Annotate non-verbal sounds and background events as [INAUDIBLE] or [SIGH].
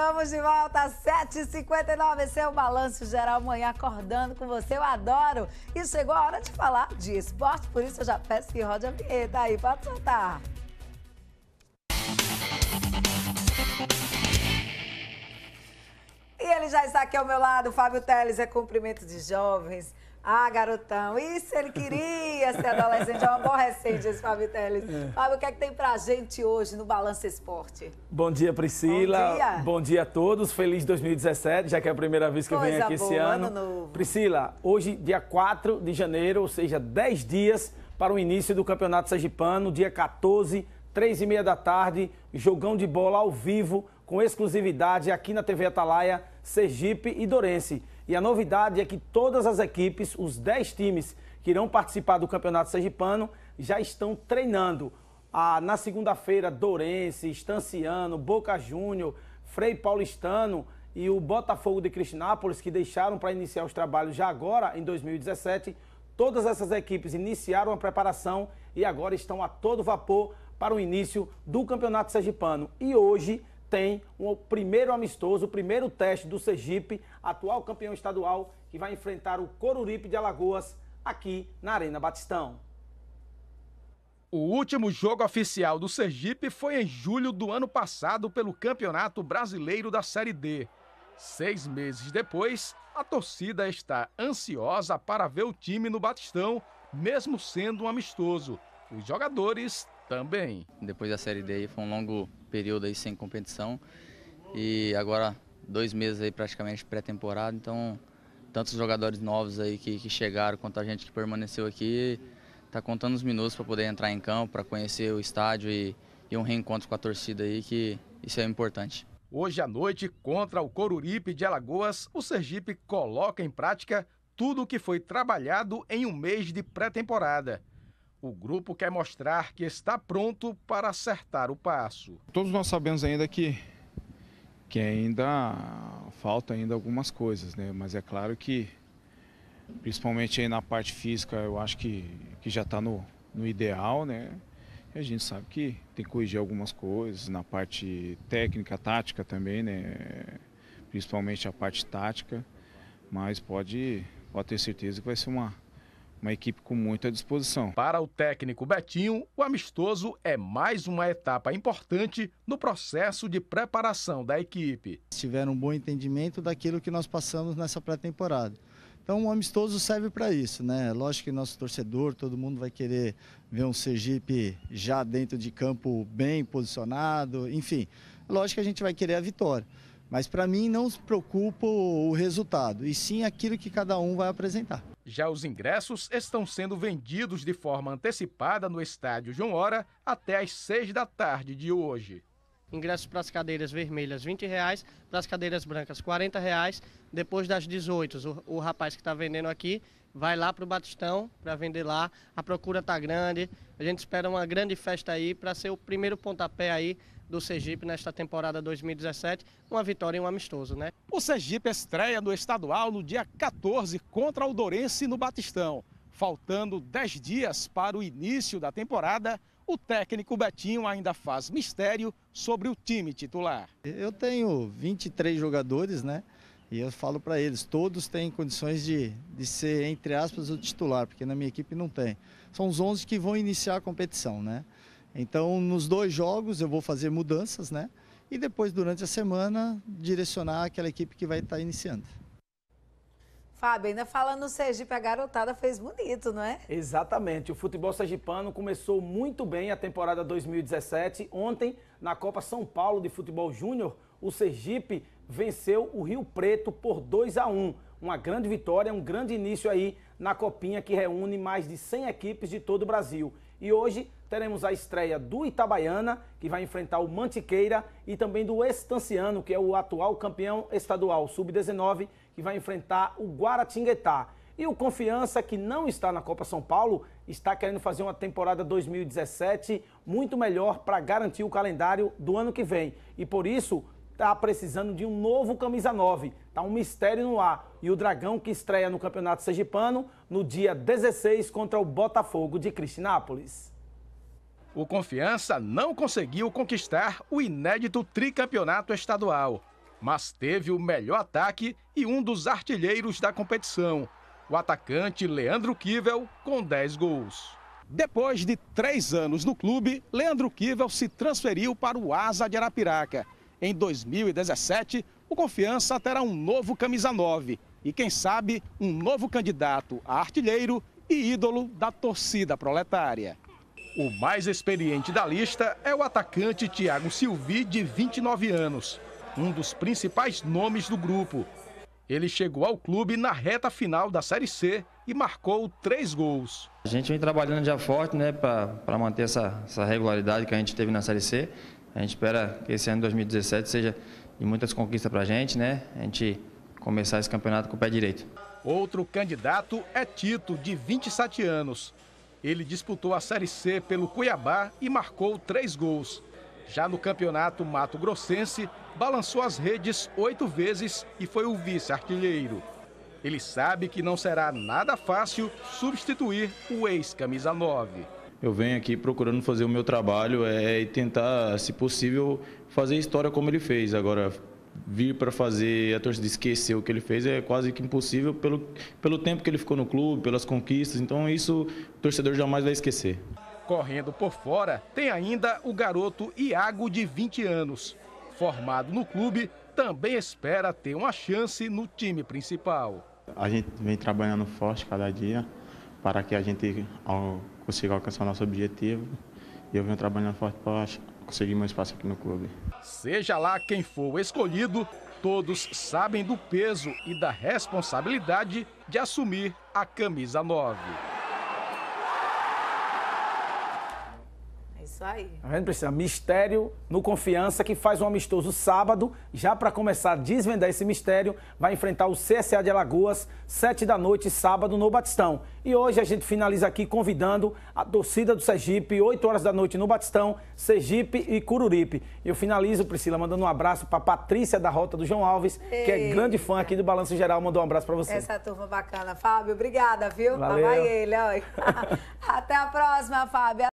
Estamos de volta às 7h59. Esse é o Balanço Geral Amanhã acordando com você. Eu adoro. E chegou a hora de falar de esporte, por isso eu já peço que rode a vinheta aí. Pode soltar. E ele já está aqui ao meu lado, Fábio Teles, é cumprimento de jovens. Ah, garotão, isso ele queria ser adolescente. É uma boa receita esse Fábio Teles. É. Fábio, o que é que tem pra gente hoje no Balanço Esporte? Bom dia, Priscila. Bom dia. Bom dia a todos. Feliz 2017, já que é a primeira vez que Coisa eu venho aqui boa, esse ano. ano novo. Priscila, hoje, dia 4 de janeiro, ou seja, 10 dias para o início do Campeonato Sergipano, dia 14, 3 e meia da tarde, jogão de bola ao vivo, com exclusividade aqui na TV Atalaia, Sergipe e Dorense. E a novidade é que todas as equipes, os 10 times que irão participar do Campeonato Sergipano, já estão treinando. Ah, na segunda-feira, Dourense, Estanciano, Boca Júnior, Frei Paulistano e o Botafogo de Cristinápolis, que deixaram para iniciar os trabalhos já agora, em 2017, todas essas equipes iniciaram a preparação e agora estão a todo vapor para o início do Campeonato Sergipano. E hoje tem o primeiro amistoso, o primeiro teste do Sergipe, atual campeão estadual, que vai enfrentar o Coruripe de Alagoas aqui na Arena Batistão. O último jogo oficial do Sergipe foi em julho do ano passado pelo Campeonato Brasileiro da Série D. Seis meses depois, a torcida está ansiosa para ver o time no Batistão, mesmo sendo um amistoso. Os jogadores também. Depois da Série D foi um longo período aí sem competição e agora dois meses aí praticamente pré-temporada, então tantos jogadores novos aí que, que, chegaram quanto a gente que permaneceu aqui está contando os minutos para poder entrar em campo, para conhecer o estádio e, e um reencontro com a torcida aí que isso é importante. Hoje à noite, contra o Coruripe de Alagoas, o Sergipe coloca em prática tudo o que foi trabalhado em um mês de pré-temporada o grupo quer mostrar que está pronto para acertar o passo. Todos nós sabemos ainda que, que ainda falta ainda algumas coisas, né? mas é claro que, principalmente aí na parte física, eu acho que, que já está no, no ideal, né? E a gente sabe que tem que corrigir algumas coisas na parte técnica, tática também, né? Principalmente a parte tática, mas pode, pode ter certeza que vai ser uma, uma equipe com muita disposição. Para o técnico Betinho, o amistoso é mais uma etapa importante no processo de preparação da equipe. Tiveram um bom entendimento daquilo que nós passamos nessa pré-temporada. Então, o um amistoso serve para isso, né? Lógico que nosso torcedor, todo mundo vai querer ver um Sergipe já dentro de campo bem posicionado, enfim. Lógico que a gente vai querer a vitória. Mas para mim não se preocupa o resultado, e sim aquilo que cada um vai apresentar. Já os ingressos estão sendo vendidos de forma antecipada no estádio João Hora até às seis da tarde de hoje. Ingressos para as cadeiras vermelhas, 20 reais, para as cadeiras brancas, 40 reais. Depois das 18, o, o rapaz que está vendendo aqui vai lá para o Batistão para vender lá. A procura está grande. A gente espera uma grande festa aí para ser o primeiro pontapé aí do Sergipe nesta temporada 2017, uma vitória e um amistoso, né? O Sergipe estreia no estadual no dia 14 contra o Dourense no Batistão. Faltando 10 dias para o início da temporada, o técnico Betinho ainda faz mistério sobre o time titular. Eu tenho 23 jogadores, né? E eu falo para eles, todos têm condições de, de ser, entre aspas, o titular, porque na minha equipe não tem. São os 11 que vão iniciar a competição, né? Então, nos dois jogos eu vou fazer mudanças, né? E depois, durante a semana, direcionar aquela equipe que vai estar tá iniciando. Fábio, ainda falando no Sergipe, a garotada fez bonito, não é? Exatamente. O futebol sergipano começou muito bem a temporada 2017. Ontem, na Copa São Paulo de Futebol Júnior, o Sergipe venceu o Rio Preto por 2 a 1. Uma grande vitória, um grande início aí na copinha que reúne mais de 100 equipes de todo o Brasil. E hoje teremos a estreia do Itabaiana, que vai enfrentar o Mantiqueira, e também do Estanciano, que é o atual campeão estadual sub-19, que vai enfrentar o Guaratinguetá. E o Confiança, que não está na Copa São Paulo, está querendo fazer uma temporada 2017 muito melhor para garantir o calendário do ano que vem. E por isso está precisando de um novo camisa 9. Está um mistério no ar. E o Dragão que estreia no Campeonato Sergipano no dia 16 contra o Botafogo de Cristinápolis. O Confiança não conseguiu conquistar o inédito tricampeonato estadual mas teve o melhor ataque e um dos artilheiros da competição, o atacante Leandro Kivel, com 10 gols. Depois de três anos no clube, Leandro Kivel se transferiu para o Asa de Arapiraca. Em 2017, o Confiança terá um novo camisa 9 e, quem sabe, um novo candidato a artilheiro e ídolo da torcida proletária. O mais experiente da lista é o atacante Thiago Silvi, de 29 anos um dos principais nomes do grupo. Ele chegou ao clube na reta final da Série C e marcou três gols. A gente vem trabalhando já forte né, para manter essa, essa regularidade que a gente teve na Série C. A gente espera que esse ano de 2017 seja de muitas conquistas para a gente, né? A gente começar esse campeonato com o pé direito. Outro candidato é Tito, de 27 anos. Ele disputou a Série C pelo Cuiabá e marcou três gols. Já no campeonato Mato Grossense, balançou as redes oito vezes e foi o vice-artilheiro. Ele sabe que não será nada fácil substituir o ex-camisa 9. Eu venho aqui procurando fazer o meu trabalho é, e tentar, se possível, fazer história como ele fez. Agora, vir para fazer a torcida esquecer o que ele fez é quase que impossível pelo, pelo tempo que ele ficou no clube, pelas conquistas. Então, isso o torcedor jamais vai esquecer. Correndo por fora, tem ainda o garoto Iago, de 20 anos formado no clube, também espera ter uma chance no time principal. A gente vem trabalhando forte cada dia para que a gente consiga alcançar nosso objetivo. E eu venho trabalhando forte para conseguir meu espaço aqui no clube. Seja lá quem for escolhido, todos sabem do peso e da responsabilidade de assumir a camisa 9. Isso aí. A mistério no Confiança, que faz um amistoso sábado. Já para começar a desvendar esse mistério, vai enfrentar o CSA de Alagoas, sete da noite, sábado, no Batistão. E hoje a gente finaliza aqui convidando a torcida do Sergipe, 8 horas da noite no Batistão, Sergipe e Cururipe. e Eu finalizo, Priscila, mandando um abraço para Patrícia da Rota do João Alves, Eita. que é grande fã aqui do Balanço Geral. Mandou um abraço para você. Essa turma bacana. Fábio, obrigada, viu? Valeu. ele, [LAUGHS] Até a próxima, Fábio.